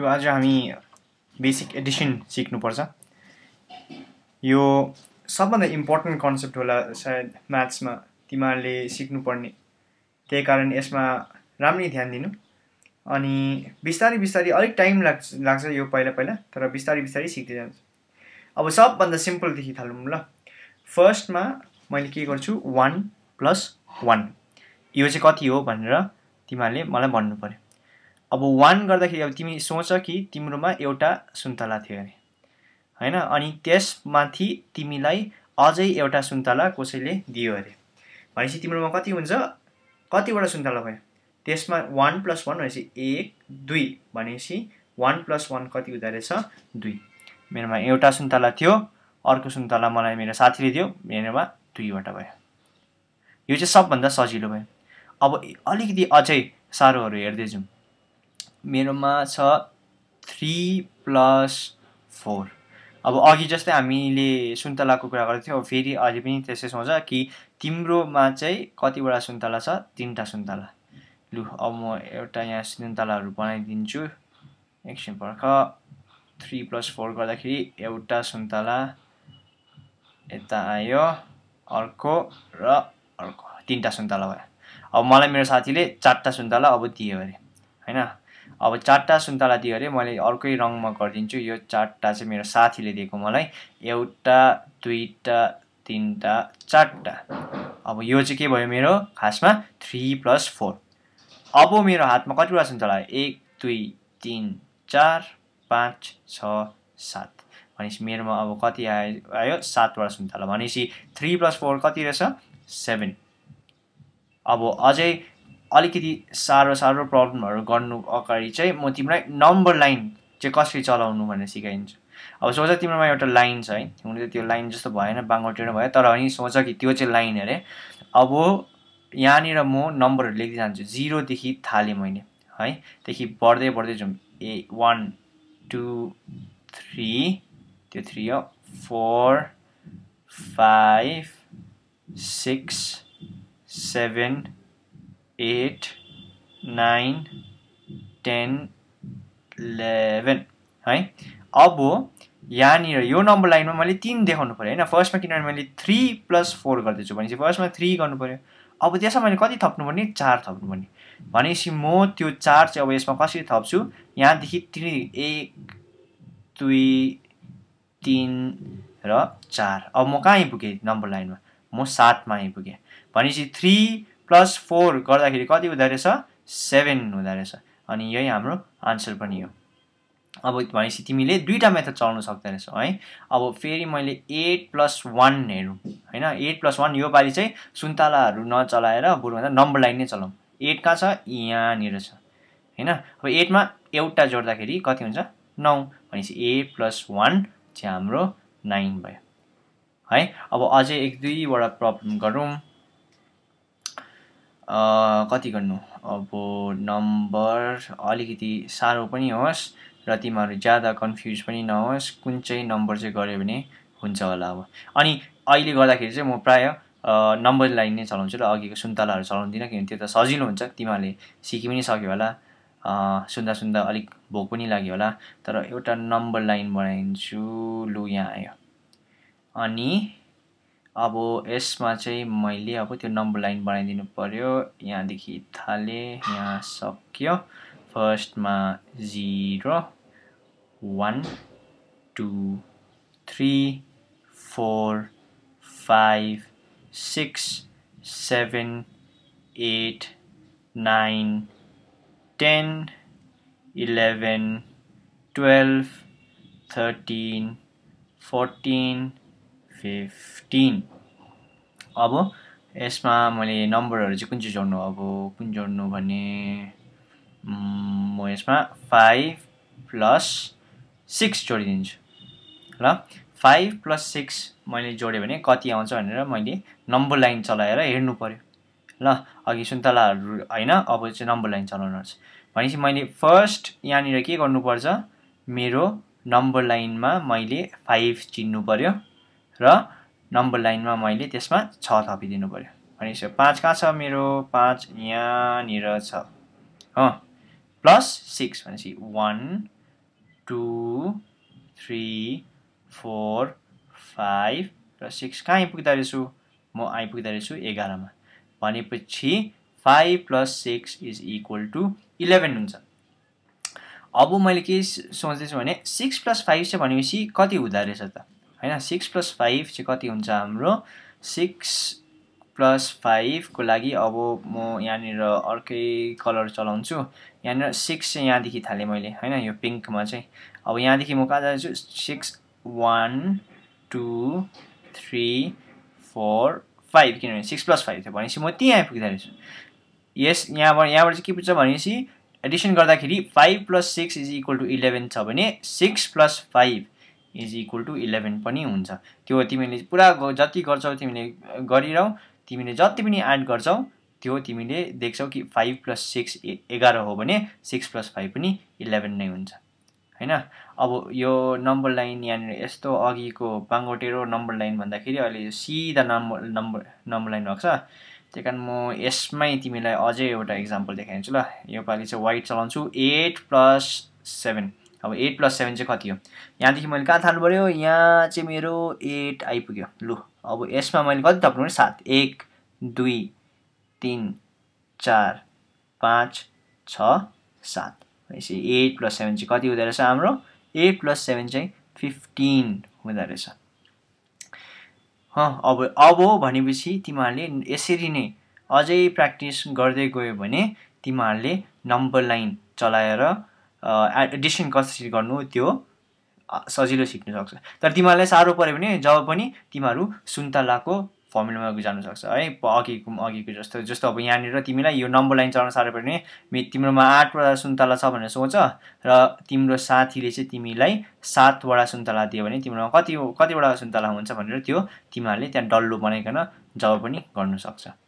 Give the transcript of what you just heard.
यो आज हामी बेसिक एडिसन सिक्नुपर्छ यो सबभन्दा इम्पोर्टेन्ट कन्सेप्ट होला सायद म्याथ्समा तिमीहरूले सिक्नुपर्ने त्यही कारण यसमा राम्ररी ध्यान दिनु अनि बिस्तारै बिस्तारै अलिक टाइम लाग्छ लाग्छ यो पहिला पहिला तर बिस्तारै बिस्तारै सिक्दै जान्छ अब सबभन्दा सिम्पलदेखि थालौँ ल फर्स्टमा मैले के गर्छु वान प्लस वान यो चाहिँ कति हो भनेर तिमीहरूले मलाई भन्नु पऱ्यो अब वान गर्दाखेरि अब तिमी सोच कि तिम्रोमा एउटा सुन्तला थियो अरे होइन अनि त्यसमाथि तिमीलाई अझै एउटा सुन्तला कसैले दियो अरे भनेपछि तिम्रोमा कति हुन्छ कतिवटा सुन्तला भयो त्यसमा वान प्लस वान भनेपछि एक दुई भनेपछि वान प्लस वान कति हुँदो रहेछ दुई मेरोमा एउटा सुन्तला थियो अर्को सुन्तला मलाई मेरो साथीले दियो मेरोमा दुईवटा भयो यो चाहिँ सबभन्दा सजिलो भयो अब अलिकति अझै साह्रोहरू हेर्दै जाउँ मेरोमा छ थ्री प्लस फोर अब अघि जस्तै हामीले सुन्तलाको कुरा थियौँ फेरि अहिले पनि त्यसै सोच कि तिम्रोमा चाहिँ कतिवटा सुन्तला छ तिनवटा सुन्तला लु अब म एउटा यहाँ सुन्तलाहरू बनाइदिन्छु एकछिन पर्ख थ्री प्लस फोर गर्दाखेरि एउटा सुन्तला यता आयो अर्को र अर्को तिनवटा सुन्तला भयो अब मलाई मेरो साथीले चारवटा सुन्तला अब दियो अरे होइन अब चारवटा सुन्तला दियो अरे मैले अर्कै रङमा गरिदिन्छु यो चारवटा चाहिँ मेरो साथीले दिएको मलाई एउटा दुईवटा तिनवटा चारवटा अब यो चाहिँ के भयो मेरो खासमा थ्री प्लस फोर अब मेरो हातमा कतिवटा सुन्तला एक दुई तिन चार पाँच छ सात भनेपछि मेरोमा अब कति आयो आयो सातवटा सुन्तला भनेपछि थ्री प्लस फोर कति रहेछ सेभेन अब अझै अलिकति साह्रो साह्रो प्रब्लमहरू गर्नु अगाडि चाहिँ म तिमीलाई नम्बर लाइन चाहिँ कसरी चलाउनु भनेर सिकाइदिन्छु अब सोच तिम्रोमा एउटा लाइन छ है हुनु त त्यो लाइन जस्तो भएन टेढो भयो तर पनि सोच कि त्यो चाहिँ लाइन अरे अब यहाँनिर म नम्बरहरू लेख्दै जान्छु जिरोदेखि थालेँ मैले है त्यहाँदेखि बढ्दै बढ्दै जाउँ ए वान टू थ्री त्यो थ्री हो four five six seven eight nine ten eleven है अब यहाँनिर यो नम्बर लाइनमा मैले तिन देखाउनु पऱ्यो होइन फर्स्टमा किनभने मैले थ्री प्लस फोर गर्दैछु भनेपछि फर्स्टमा थ्री गर्नु पऱ्यो अब त्यसमा मैले कति थप्नुपर्ने चार थप्नुपर्ने भनेपछि म त्यो चार चाहिँ अब यसमा कसरी थप्छु यहाँदेखि तिन एक दुई तिन र चार अब म कहाँ आइपुगेँ नम्बर लाइनमा म सातमा आइपुगेँ भनेपछि थ्री प्लस फोर गर्दाखेरि कति हुँदो रहेछ सेभेन हुँदो रहेछ अनि यही हाम्रो आन्सर पनि हो अब भनेपछि तिमीले दुईवटा मेथड चलाउन सक्दो रहेछौ है अब फेरि मैले एट प्लस वान हेरौँ होइन एट प्लस वान यो पालि चाहिँ सुन्तलाहरू नचलाएर बरुभन्दा नम्बर लाइन नै चलाउँ एट कहाँ छ यहाँनिर छ होइन अब एटमा एउटा जोड्दाखेरि कति हुन्छ नौ भनेपछि एट प्लस वान चाहिँ हाम्रो नाइन भयो है अब अझै एक दुईवटा प्रब्लम गरौँ कति गर्नु अब नम्बर अलिकति साह्रो पनि होस् र तिमीहरू ज्यादा कन्फ्युज पनि नहोस् कुन चाहिँ नम्बर चाहिँ गऱ्यो भने हुन्छ होला अब अनि अहिले गर्दाखेरि चाहिँ म प्रायः नम्बर लाइन नै चलाउँछु र अघिको सुन्तलाहरू चलाउँदिनँ किनभने त्यो त सजिलो हुन्छ तिमीहरूले सिकि पनि सक्यो होला सुन्दा सुन्दा अलिक भोक पनि लाग्यो होला तर एउटा नम्बर लाइन बनाइदिन्छु लु यहाँ आयो अनि अब यसमा चाहिँ मैले अब त्यो नम्बर लाइन बनाइदिनु पऱ्यो यहाँदेखि थालेँ यहाँ सक्यो फर्स्टमा zero one two three four five six seven eight nine ten eleven twelve thirteen fourteen fifteen अब यसमा मैले नम्बरहरू चाहिँ कुन चाहिँ जोड्नु अब कुन जोड्नु भने म यसमा फाइभ प्लस सिक्स जोडिदिन्छु ल फाइभ प्लस सिक्स मैले जोडेँ भने कति आउँछ भनेर मैले नम्बर लाइन चलाएर हेर्नु पऱ्यो ल अघि सुन्तलाहरू होइन अब चाहिँ नम्बर लाइन चलाउनु पर्छ भनेपछि मैले फर्स्ट यहाँनिर के गर्नुपर्छ मेरो नम्बर लाइनमा मैले फाइभ चिन्नु पऱ्यो र नम्बर लाइनमा मैले त्यसमा छ थपिदिनु पऱ्यो भनेपछि पाँच कहाँ छ मेरो पाँच यहाँनिर छ हो प्लस सिक्स भनेपछि one two three four five र सिक्स कहाँ आइपुग्दा रहेछु म आइपुग्दा रहेछु एघारमा भनेपछि five plus six is equal to eleven हुन्छ अब मैले के सोच्दैछु भने सिक्स प्लस फाइभ चाहिँ भनेपछि कति हुँदो रहेछ त होइन सिक्स प्लस फाइभ चाहिँ कति हुन्छ हाम्रो सिक्स प्लस फाइभको लागि अब म यहाँनिर अर्कै कलर चलाउँछु यहाँनिर सिक्स चाहिँ यहाँदेखि थालेँ मैले होइन यो पिङ्कमा चाहिँ अब यहाँदेखि म कहाँ जान्छु six one two three four five किनभने सिक्स प्लस फाइभ थियो भनेपछि म त्यहीँ आइपुग्दा रहेछु यस यहाँबाट यहाँबाट चाहिँ के पुग्छ भनेपछि एडिसन गर्दाखेरि five plus six is equal to eleven छ भने six plus five is equal to eleven पनि हुन्छ त्यो तिमीले पुरा जति गर्छौ तिमीले गरिरहौ तिमीले जति पनि एड गर्छौ त्यो तिमीले देख्छौ कि फाइभ प्लस सिक्स एघार हो भने सिक्स प्लस फाइभ पनि इलेभेन नै हुन्छ होइन अब यो नम्बर लाइन यहाँनिर यस्तो अघिको पाङ्गोटेरो नम्बर लाइन भन्दाखेरि अहिले यो सिधा नम्बर नम्बर नम्बर लाइन भएको छ त्यही कारण म यसमै तिमीलाई अझै एउटा इक्जाम्पल देखाइदिन्छु ल योपालि चाहिँ वाइट चलाउँछु एट प्लस सेभेन अब एट प्लस सेभेन चाहिँ कति हो यहाँदेखि मैले कहाँ थाल्नु पऱ्यो यहाँ चाहिँ मेरो एट आइपुग्यो लु अब यसमा मैले कति थप्नु पऱ्यो सात एक दुई तिन चार पाँच छ सात भनेपछि एट प्लस सेभेन चाहिँ कति हुँदो रहेछ हाम्रो एट प्लस सेभेन चाहिँ फिफ्टिन हुँदो रहेछ अब अब भनेपछि तिमीहरूले यसरी नै अझै प्र्याक्टिस गर्दै गयो भने तिमीहरूले नम्बर लाइन चलाएर एडिसन कसरी गर्नु त्यो सजिलो सिक्नु सक्छ तर तिमीहरूलाई साह्रो पऱ्यो भने जब पनि तिमीहरू सुन्तलाको फर्मुलामा जानु सक्छ है अघिको अघिको जस्तो जस्तो अब यहाँनिर तिमीलाई यो नम्बर लाइन चलाउन साह्रो पऱ्यो भने तिम्रोमा आठवटा सुन्तला छ भनेर सोच र तिम्रो साथीले चाहिँ तिमीलाई सातवटा सुन्तला दियो भने तिम्रोमा कति कतिवटा सुन्तला हुन्छ भनेर त्यो तिमीहरूले त्यहाँ डल्लो बनाइकन जब पनि गर्नु सक्छ